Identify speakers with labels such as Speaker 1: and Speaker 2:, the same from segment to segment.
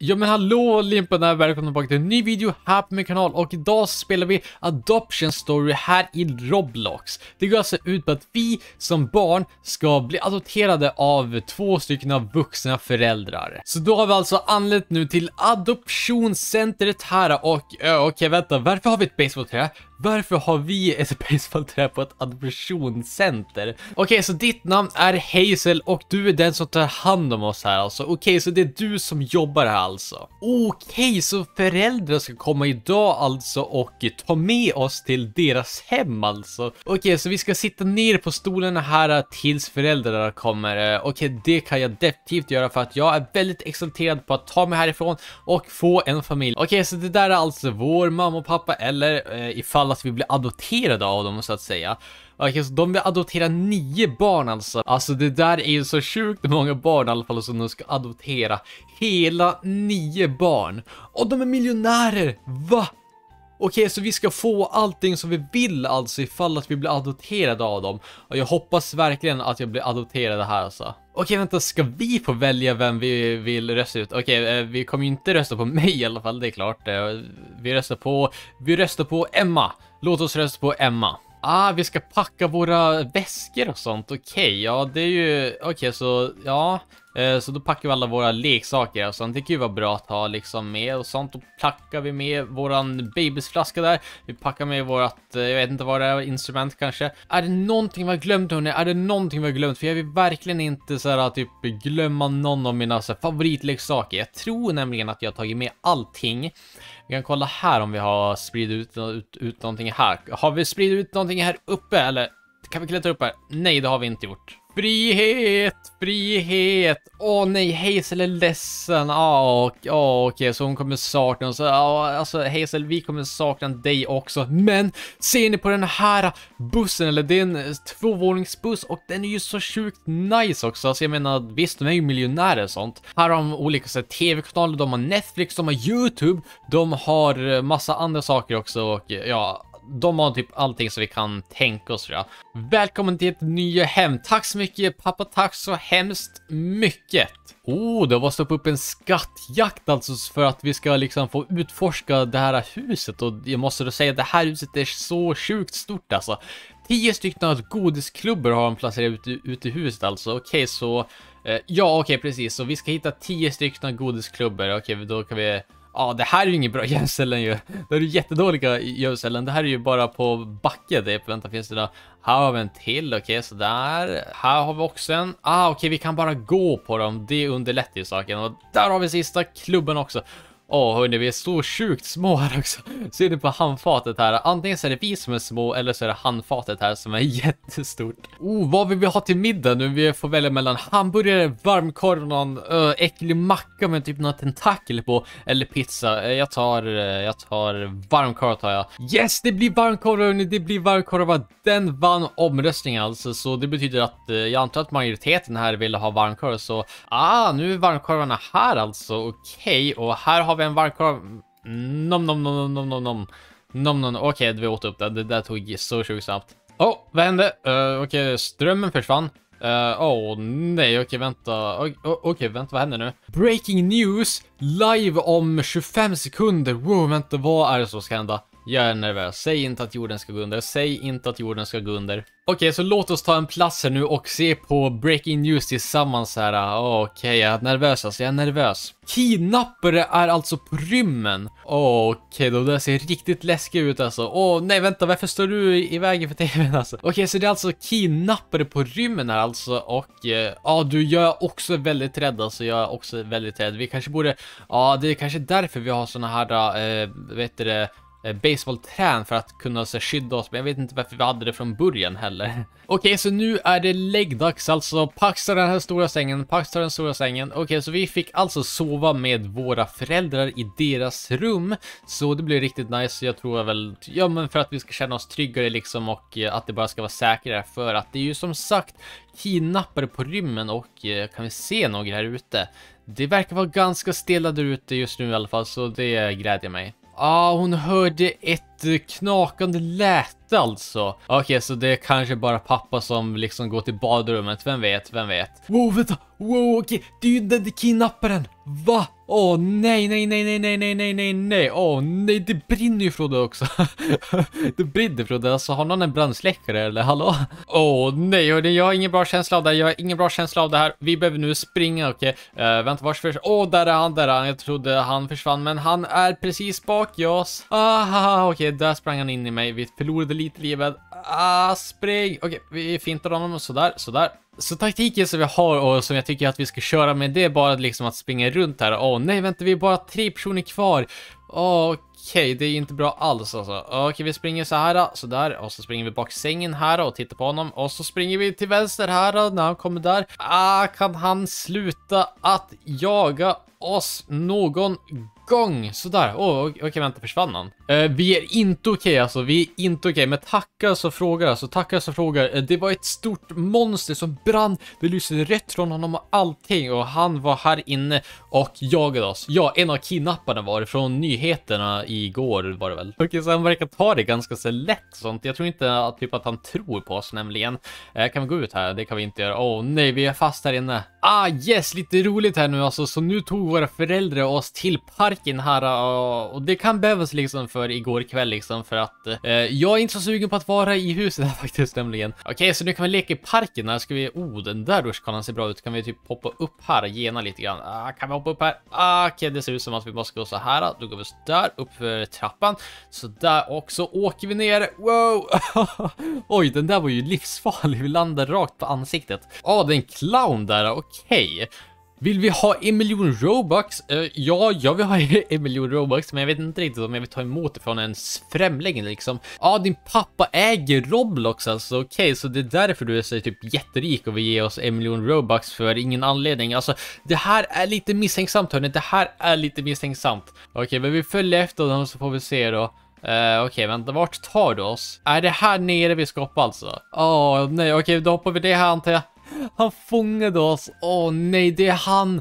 Speaker 1: Ja men hallå Limpen här, välkomna tillbaka till en ny video här på min kanal och idag spelar vi Adoption Story här i Roblox. Det går alltså ut på att vi som barn ska bli adopterade av två stycken av vuxna föräldrar. Så då har vi alltså anlänt nu till adoptionscentret här och okej okay, vänta, varför har vi ett basebollträ? Varför har vi ett basebollträ på ett adoptionscenter? Okej, okay, så ditt namn är Hazel och du är den som tar hand om oss här alltså. Okej, okay, så det är du som jobbar här alltså. Okej, okay, så föräldrar ska komma idag alltså och ta med oss till deras hem alltså. Okej, så vi ska sitta ner på stolarna här tills föräldrarna kommer. Okej, det kan jag definitivt göra för att jag är väldigt exalterad på att ta mig härifrån och få en familj. Okej, så det där är alltså vår mamma och pappa eller eh, ifall allas vi blir adopterade av dem så att säga. Okej, så de vill adoptera nio barn alltså. Alltså det där är ju så sjukt många barn i alla fall som de ska adoptera. Hela nio barn. Och de är miljonärer! Va? Okej, okay, så vi ska få allting som vi vill alltså ifall att vi blir adopterade av dem. Och jag hoppas verkligen att jag blir adopterad här alltså. Okej, okay, vänta, ska vi få välja vem vi vill rösta ut? Okej, okay, eh, vi kommer ju inte rösta på mig i alla fall, det är klart. Eh, vi röstar på, vi röstar på Emma. Låt oss rösta på Emma. Ah, vi ska packa våra väskor och sånt. Okej, ja det är ju, okej så, ja. Eh, så då packar vi alla våra leksaker och sånt. Alltså, det kan ju vara bra att ha liksom med och sånt. Då packar vi med våran babysflaska där. Vi packar med vårat, eh, jag vet inte vad det är, instrument kanske. Är det någonting vi har glömt hörni? Är det någonting vi har glömt? För jag vill verkligen inte så här typ glömma någon av mina så här, favoritleksaker. Jag tror nämligen att jag har tagit med allting. Vi kan kolla här om vi har spridit ut, ut, ut någonting här. Har vi spridit ut någonting här uppe eller? Kan vi klättra upp här? Nej, det har vi inte gjort. Frihet, frihet! Åh oh, nej, Hazel är ledsen. Ah, oh, ah, okej, okay. så hon kommer sakna oss. Oh, alltså Hazel, vi kommer sakna dig också. Men ser ni på den här bussen, eller det är en tvåvåningsbuss och den är ju så sjukt nice också. Alltså jag menar, visst, de är ju miljonärer och sånt. Här har de olika tv-kanaler, de har Netflix, de har YouTube, de har eh, massa andra saker också och ja, de har typ allting som vi kan tänka oss. Ja. Välkommen till ett nya hem. Tack så mycket pappa, tack så hemskt mycket. Oh, det var stoppat upp en skattjakt alltså för att vi ska liksom få utforska det här huset och jag måste då säga det här huset är så sjukt stort alltså. Tio stycken godisklubbor har de placerat ute ut i huset alltså. Okej, okay, så eh, ja, okej, okay, precis. Så vi ska hitta tio stycken godisklubbor. Okej, okay, då kan vi Ja, det här är ju inget bra gödseln ju. Det är ju jättedåliga gömställen, Det här är ju bara på backe. Det vänta, finns det då? Här har vi en till. Okej, okay, där. Här har vi också en. Ah, okej, okay, vi kan bara gå på dem. Det underlättar ju saken. Och där har vi sista klubben också. Åh oh, hörni, vi är så sjukt små här också. Ser ni på handfatet här? Antingen så är det vi som är små eller så är det handfatet här som är jättestort. Oh, vad vill vi ha till middag nu? Vi får välja mellan hamburgare, varmkorv, någon ö, eh, äcklig macka med typ någon tentakel på eller pizza. Eh, jag tar, eh, jag tar varmkorv tar jag. Yes, det blir varmkorv hörni, det blir varmkorv. Den vann omröstningen alltså, så det betyder att jag antar att majoriteten här ville ha varmkorv, så ah, nu är varmkorvarna här alltså. Okej, okay. och här har vi vi en varmkorv. Nom, nom, nom, nom, nom, nom. Nom, nom. Okej, okay, vi åt upp det. Det där tog så sjukt snabbt. Åh, oh, vad hände? Uh, Okej, okay, strömmen försvann. Eh, åh uh, oh, nej, okej okay, vänta. Okej, okay, vänta, vad händer nu? Breaking news live om 25 sekunder. Wow, vänta, vad är det som ska hända? Jag är nervös. Säg inte att jorden ska gå under. Säg inte att jorden ska gå under. Okej, okay, så låt oss ta en plats här nu och se på Breaking News tillsammans här. Okej, okay, jag är nervös alltså. Jag är nervös. Kidnappare är alltså på rymmen. Okej, okay, då. Det ser riktigt läskigt ut alltså. Åh, oh, nej vänta. Varför står du i vägen för tvn alltså? Okej, så det är alltså kidnappare på rymmen här alltså. Och eh, ja, eh, du, jag är också väldigt rädd alltså. Jag är också väldigt rädd. Vi kanske borde... Ja, ah, det är kanske därför vi har såna här, eh, vet du det Eh, baseballträn för att kunna så, skydda oss, men jag vet inte varför vi hade det från början heller. Okej, okay, så nu är det läggdags, alltså Paxa den här stora sängen, paxa den stora sängen. Okej, okay, så vi fick alltså sova med våra föräldrar i deras rum, så det blir riktigt nice. Jag tror väl, ja men för att vi ska känna oss tryggare liksom och eh, att det bara ska vara säkrare för att det är ju som sagt kidnappare på rymmen och eh, kan vi se några här ute? Det verkar vara ganska stilla där ute just nu i alla fall, så det glädjer mig. Ja, ah, hon hörde ett ett knakande läte alltså. Okej, okay, så det är kanske bara pappa som liksom går till badrummet. Vem vet, vem vet. Wow, vänta! Wow, okej, okay. det är ju den där kidnapparen! Va? Åh oh, nej, nej, nej, nej, nej, nej, nej, nej, nej, åh nej, det brinner ju Frode också. det brinner Frode, alltså har någon en brandsläckare eller hallå? Åh oh, nej, hörni, jag har ingen bra känsla av det här, jag har ingen bra känsla av det här. Vi behöver nu springa, okej? Okay? Uh, eh, vänta, vars försvann? Åh, oh, där är han, där är han. Jag trodde han försvann, men han är precis bak oss. Yes. Ah, okej, okay där sprang han in i mig. Vi förlorade lite livet. Ah, spring! Okej, vi fintar honom sådär, sådär. Så taktiken som vi har och som jag tycker att vi ska köra med det är bara liksom att springa runt här. Åh oh, nej, vänta, vi är bara tre personer kvar. Oh, Okej, okay, det är inte bra alls alltså. Okej, okay, vi springer så här, så och så springer vi bak sängen här och tittar på honom och så springer vi till vänster här när han kommer där. Ah, kan han sluta att jaga oss någon Gång! Sådär. Åh, oh, okej okay, vänta, försvann han? Eh, vi är inte okej okay, alltså, vi är inte okej. Okay. Men tackar så frågar alltså, tackar så frågar. Eh, det var ett stort monster som brann. Det lyste rätt från honom och allting och han var här inne och jagade oss. Ja, en av kidnapparna var det från nyheterna igår var det väl. Okej, okay, så han verkar ta det ganska så lätt och sånt. Jag tror inte att, typ att han tror på oss nämligen. Eh, kan vi gå ut här? Det kan vi inte göra. Åh oh, nej, vi är fast här inne. Ah yes, lite roligt här nu alltså. Så nu tog våra föräldrar oss till parken sparken här och, det kan behövas liksom för igår kväll liksom för att eh, jag är inte så sugen på att vara i huset här faktiskt nämligen. Okej, okay, så nu kan vi leka i parken här. Ska vi, oh den där rutschkanan ser bra ut. Kan vi typ hoppa upp här och gena lite grann? Ah, kan vi hoppa upp här? Ah, Okej, okay, det ser ut som att vi bara ska gå så här. Då går vi där upp för trappan. Så där och så åker vi ner. Wow! Oj, den där var ju livsfarlig. Vi landar rakt på ansiktet. Ja, ah, det är en clown där. Okej. Okay. Vill vi ha en miljon Robux? Uh, ja, jag vill ha en miljon Robux, men jag vet inte riktigt om jag vill ta emot det från en främling liksom. Ja, ah, din pappa äger Roblox alltså, okej, okay, så det är därför du är så typ jätterik och vill ge oss en miljon Robux för ingen anledning. Alltså, det här är lite misstänksamt hörni, det här är lite misstänksamt. Okej, okay, men vi följer efter dem så får vi se då. Uh, okej, okay, vänta, vart tar du oss? Är det här nere vi ska hoppa alltså? Åh, oh, nej, okej, okay, då hoppar vi det här antar jag. Han fångade oss. Åh oh, nej, det är han.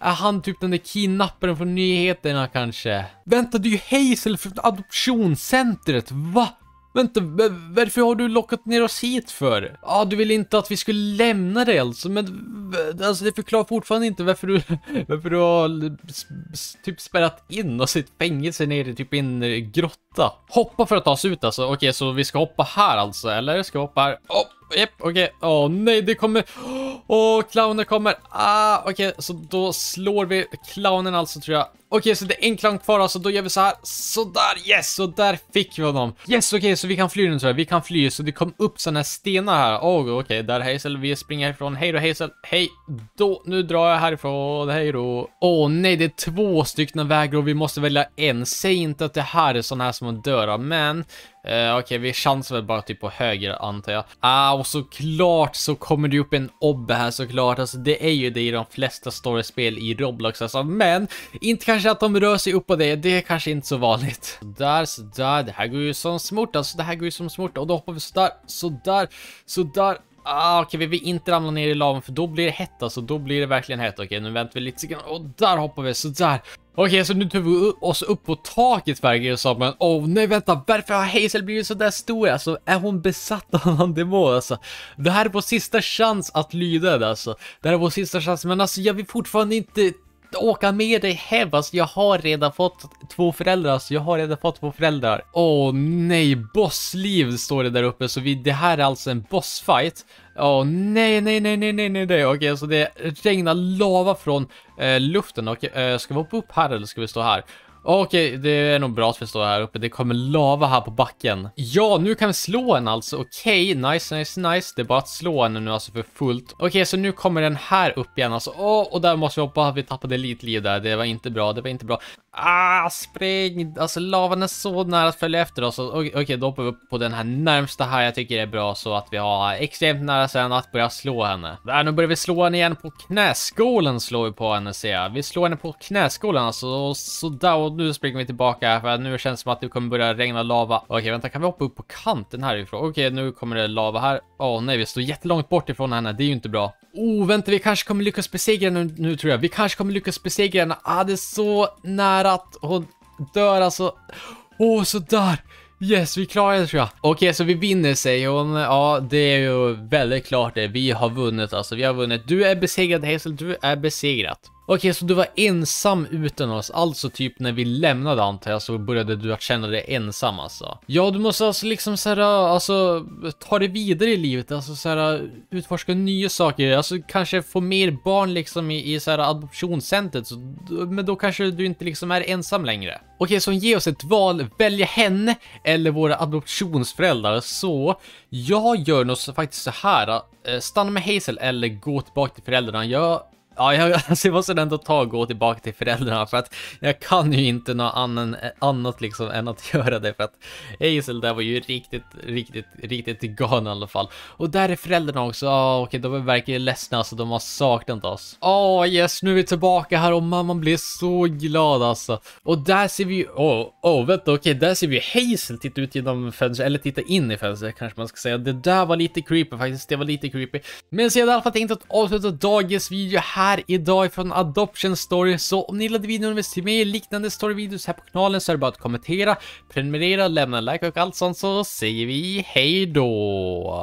Speaker 1: Är han typ den där kidnapparen från nyheterna kanske? Vänta, det är ju Hazel från adoptionscentret, va? Vänta, varför har du lockat ner oss hit för? Ja, ah, du ville inte att vi skulle lämna dig alltså, men alltså det förklarar fortfarande inte varför du, varför du har typ spärrat in oss i ett fängelse nere typ en eh, grotta. Hoppa för att ta oss ut alltså. Okej, okay, så vi ska hoppa här alltså, eller? Ska vi hoppa här? Oh. Japp, yep, okej. Okay. Åh oh, nej, det kommer... Åh, oh, clowner kommer. Ah, okej, okay. så då slår vi clownen alltså tror jag. Okej, okay, så det är en klang kvar alltså, då gör vi så här. Sådär, yes! Och där fick vi honom. Yes, okej, okay, så vi kan fly nu tror jag. Vi kan fly, så det kom upp sådana här stenar här. Åh, oh, okej, okay, där Hazel, vi springer härifrån. Hej då Hazel, hej då. Nu drar jag härifrån, hej då. Åh oh, nej, det är två stycken vägar och vi måste välja en. Säg inte att det här är sådana här som döda, men... Uh, Okej, okay, vi chansar väl bara typ på höger antar jag. Ah, och såklart så kommer det upp en obbe här såklart. Alltså det är ju det i de flesta storyspel i Roblox alltså. Men inte kanske kanske att de rör sig upp och det, det är kanske inte så vanligt. Sådär, sådär, Det här går ju som smort, alltså det här går ju som smort. Och då hoppar vi sådär, sådär, sådär. Ah, okej, okay, vi vill inte ramla ner i lavan för då blir det hett alltså, då blir det verkligen hett. Okej, okay, nu väntar vi lite sekund och där hoppar vi, sådär. Okej, okay, så nu tar vi oss upp på taket verkligen och sa men åh oh, nej vänta, varför har Hazel blivit så där stor? Alltså är hon besatt av någon demon alltså? Det här är vår sista chans att lyda det alltså. Det här är vår sista chans men alltså jag vill fortfarande inte åka med dig hem. Alltså, jag har redan fått två föräldrar. Alltså, jag har redan fått två föräldrar. Åh oh, nej, bossliv står det där uppe. Så vi, det här är alltså en bossfight. Åh oh, nej, nej, nej, nej, nej, nej, nej. Okej, okay, alltså det regnar lava från eh, luften. Okej, okay, eh, ska vi hoppa upp här eller ska vi stå här? Okej, det är nog bra att vi står här uppe. Det kommer lava här på backen. Ja, nu kan vi slå en alltså. Okej, nice, nice, nice. Det är bara att slå en nu alltså för fullt. Okej, så nu kommer den här upp igen alltså. Åh, oh, och där måste vi hoppa. Vi tappade lite liv där. Det var inte bra, det var inte bra. Ah, spring! Alltså lavan är så nära att följa efter oss. Okej, okay, då hoppar vi upp på den här närmsta här jag tycker det är bra så att vi har extremt nära sen att börja slå henne. Där, äh, nu börjar vi slå henne igen på knäskålen slår vi på henne ser jag. Vi slår henne på knäskålen alltså och sådär och nu springer vi tillbaka för nu känns det som att det kommer börja regna lava. Okej, okay, vänta, kan vi hoppa upp på kanten härifrån? Okej, okay, nu kommer det lava här. Åh oh, nej, vi står jättelångt bort ifrån henne. Det är ju inte bra. Oh, vänta, vi kanske kommer lyckas besegra henne nu, nu tror jag. Vi kanske kommer lyckas besegra henne. Ah, det är så nära ratt. Hon dör alltså. Åh, oh, sådär! Yes, vi klarade det tror jag. Okej, okay, så vi vinner säger hon. Ja, det är ju väldigt klart det. Vi har vunnit alltså. Vi har vunnit. Du är besegrad Hazel, du är besegrad. Okej, så du var ensam utan oss, alltså typ när vi lämnade antar jag så började du att känna dig ensam alltså. Ja, du måste alltså liksom såhär, alltså ta dig vidare i livet, alltså såhär utforska nya saker, alltså kanske få mer barn liksom i, i såhär adoptionscentret, så, men då kanske du inte liksom är ensam längre. Okej, så ge oss ett val, välja henne eller våra adoptionsföräldrar, så jag gör nog faktiskt så här, eh, stanna med Hazel eller gå tillbaka till föräldrarna. Jag Ja, jag, alltså jag måste ändå ta och gå tillbaka till föräldrarna för att jag kan ju inte något annan, annat liksom än att göra det för att Hazel där var ju riktigt, riktigt, riktigt galen i alla fall. Och där är föräldrarna också, oh, okej okay, de är verkligen ledsna alltså, de har saknat oss. Åh oh, yes, nu är vi tillbaka här och mamman blir så glad alltså. Och där ser vi ju, åh, oh, oh, vänta, okej, okay, där ser vi Hazel titta ut genom fönstret, eller titta in i fönstret kanske man ska säga. Det där var lite creepy faktiskt, det var lite creepy. Men så jag hade i alla fall tänkt att avsluta dagens video här är idag från Adoption Story, så om ni gillade videon och vill se mer liknande storyvideos här på kanalen så är det bara att kommentera, prenumerera, lämna en like och allt sånt så säger vi hej då!